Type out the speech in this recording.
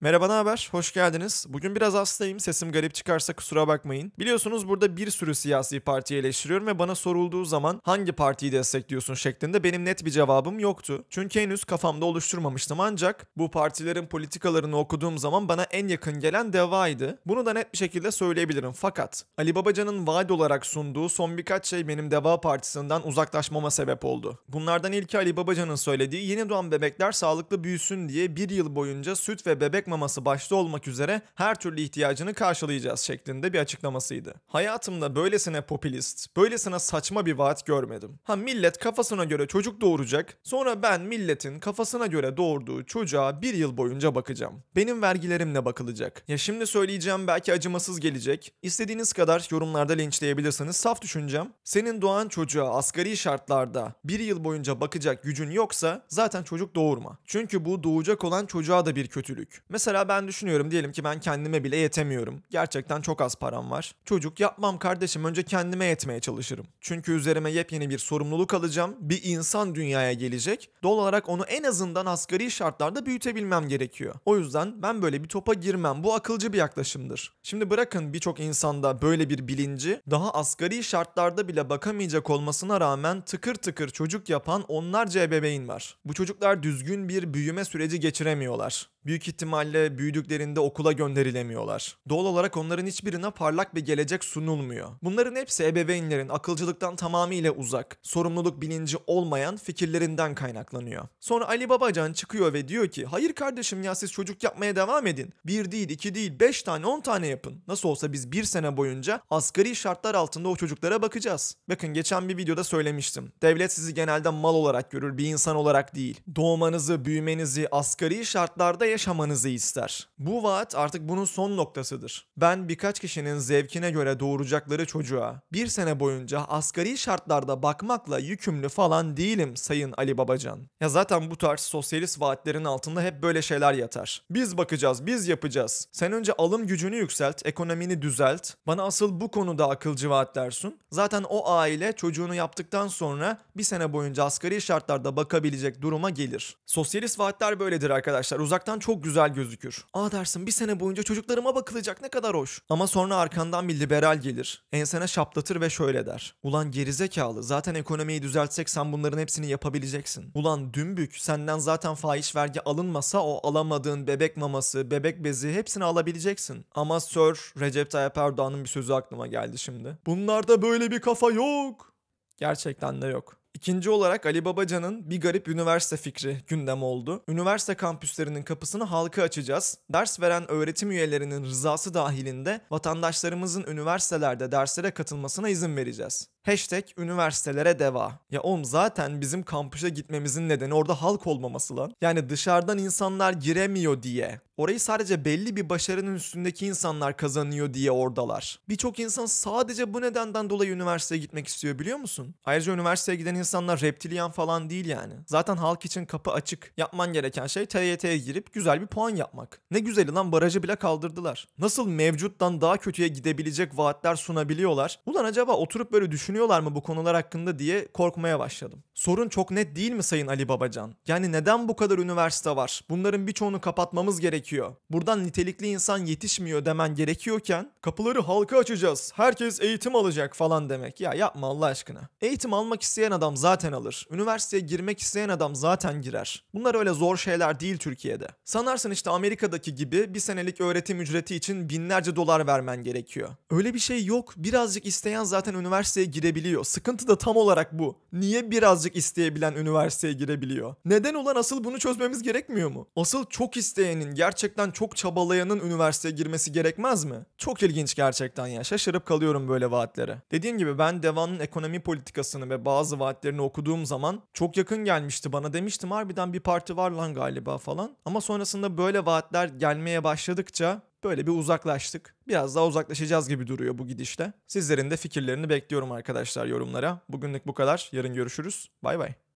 Merhaba ne haber? Hoş geldiniz. Bugün biraz hastayım. Sesim garip çıkarsa kusura bakmayın. Biliyorsunuz burada bir sürü siyasi partiyi eleştiriyorum ve bana sorulduğu zaman hangi partiyi destekliyorsun şeklinde benim net bir cevabım yoktu. Çünkü henüz kafamda oluşturmamıştım ancak bu partilerin politikalarını okuduğum zaman bana en yakın gelen DEVA'ydı. Bunu da net bir şekilde söyleyebilirim. Fakat Ali Babacan'ın vaat olarak sunduğu son birkaç şey benim DEVA partisinden uzaklaşmama sebep oldu. Bunlardan ilki Ali Babacan'ın söylediği yeni doğan bebekler sağlıklı büyüsün diye bir yıl boyunca süt ve bebek köpek maması başta olmak üzere her türlü ihtiyacını karşılayacağız şeklinde bir açıklamasıydı. Hayatımda böylesine popülist, böylesine saçma bir vaat görmedim. Ha millet kafasına göre çocuk doğuracak, sonra ben milletin kafasına göre doğurduğu çocuğa bir yıl boyunca bakacağım. Benim vergilerimle bakılacak. Ya şimdi söyleyeceğim belki acımasız gelecek. İstediğiniz kadar yorumlarda linçleyebilirsiniz. Saf düşüncem. Senin doğan çocuğa asgari şartlarda bir yıl boyunca bakacak gücün yoksa zaten çocuk doğurma. Çünkü bu doğacak olan çocuğa da bir kötülük. Mesela ben düşünüyorum diyelim ki ben kendime bile yetemiyorum. Gerçekten çok az param var. Çocuk yapmam kardeşim önce kendime yetmeye çalışırım. Çünkü üzerime yepyeni bir sorumluluk alacağım. Bir insan dünyaya gelecek. Doğal olarak onu en azından asgari şartlarda büyütebilmem gerekiyor. O yüzden ben böyle bir topa girmem. Bu akılcı bir yaklaşımdır. Şimdi bırakın birçok insanda böyle bir bilinci daha asgari şartlarda bile bakamayacak olmasına rağmen tıkır tıkır çocuk yapan onlarca ebeveyn var. Bu çocuklar düzgün bir büyüme süreci geçiremiyorlar. Büyük ihtimal ihtimalle büyüdüklerinde okula gönderilemiyorlar. Doğal olarak onların hiçbirine parlak bir gelecek sunulmuyor. Bunların hepsi ebeveynlerin akılcılıktan tamamıyla uzak, sorumluluk bilinci olmayan fikirlerinden kaynaklanıyor. Sonra Ali Babacan çıkıyor ve diyor ki hayır kardeşim ya siz çocuk yapmaya devam edin. Bir değil, iki değil, beş tane, on tane yapın. Nasıl olsa biz bir sene boyunca asgari şartlar altında o çocuklara bakacağız. Bakın geçen bir videoda söylemiştim. Devlet sizi genelde mal olarak görür, bir insan olarak değil. Doğmanızı, büyümenizi, asgari şartlarda yaşamanızı ister. Bu vaat artık bunun son noktasıdır. Ben birkaç kişinin zevkine göre doğuracakları çocuğa bir sene boyunca asgari şartlarda bakmakla yükümlü falan değilim Sayın Ali Babacan. Ya zaten bu tarz sosyalist vaatlerin altında hep böyle şeyler yatar. Biz bakacağız, biz yapacağız. Sen önce alım gücünü yükselt, ekonomini düzelt. Bana asıl bu konuda akılcı vaatler sun. Zaten o aile çocuğunu yaptıktan sonra bir sene boyunca asgari şartlarda bakabilecek duruma gelir. Sosyalist vaatler böyledir arkadaşlar. Uzaktan çok güzel gözüküyor gözükür. Aa dersin bir sene boyunca çocuklarıma bakılacak ne kadar hoş. Ama sonra arkandan bir liberal gelir. Ensene şaplatır ve şöyle der. Ulan gerizekalı zaten ekonomiyi düzeltsek sen bunların hepsini yapabileceksin. Ulan dümbük senden zaten fahiş vergi alınmasa o alamadığın bebek maması, bebek bezi hepsini alabileceksin. Ama Sir Recep Tayyip Erdoğan'ın bir sözü aklıma geldi şimdi. Bunlarda böyle bir kafa yok. Gerçekten de yok. İkinci olarak Ali Babacan'ın bir garip üniversite fikri gündem oldu. Üniversite kampüslerinin kapısını halka açacağız. Ders veren öğretim üyelerinin rızası dahilinde vatandaşlarımızın üniversitelerde derslere katılmasına izin vereceğiz. Hashtag üniversitelere deva. Ya oğlum zaten bizim kampüse gitmemizin nedeni orada halk olmaması lan. Yani dışarıdan insanlar giremiyor diye. Orayı sadece belli bir başarının üstündeki insanlar kazanıyor diye oradalar. Birçok insan sadece bu nedenden dolayı üniversiteye gitmek istiyor biliyor musun? Ayrıca üniversiteye giden insanlar reptilian falan değil yani. Zaten halk için kapı açık. Yapman gereken şey TYT'ye girip güzel bir puan yapmak. Ne güzeli lan barajı bile kaldırdılar. Nasıl mevcuttan daha kötüye gidebilecek vaatler sunabiliyorlar? Ulan acaba oturup böyle düşünüyorlar mı bu konular hakkında diye korkmaya başladım. Sorun çok net değil mi Sayın Ali Babacan? Yani neden bu kadar üniversite var? Bunların birçoğunu kapatmamız gerekiyor. Buradan nitelikli insan yetişmiyor demen gerekiyorken kapıları halka açacağız. Herkes eğitim alacak falan demek. Ya yapma Allah aşkına. Eğitim almak isteyen adam zaten alır. Üniversiteye girmek isteyen adam zaten girer. Bunlar öyle zor şeyler değil Türkiye'de. Sanarsın işte Amerika'daki gibi bir senelik öğretim ücreti için binlerce dolar vermen gerekiyor. Öyle bir şey yok. Birazcık isteyen zaten üniversiteye girebiliyor. Sıkıntı da tam olarak bu. Niye birazcık birazcık isteyebilen üniversiteye girebiliyor. Neden olan asıl bunu çözmemiz gerekmiyor mu? Asıl çok isteyenin, gerçekten çok çabalayanın üniversiteye girmesi gerekmez mi? Çok ilginç gerçekten ya. Şaşırıp kalıyorum böyle vaatlere. Dediğim gibi ben Deva'nın ekonomi politikasını ve bazı vaatlerini okuduğum zaman çok yakın gelmişti bana. Demiştim harbiden bir parti var lan galiba falan. Ama sonrasında böyle vaatler gelmeye başladıkça Böyle bir uzaklaştık. Biraz daha uzaklaşacağız gibi duruyor bu gidişle. Sizlerin de fikirlerini bekliyorum arkadaşlar yorumlara. Bugünlük bu kadar. Yarın görüşürüz. Bay bay.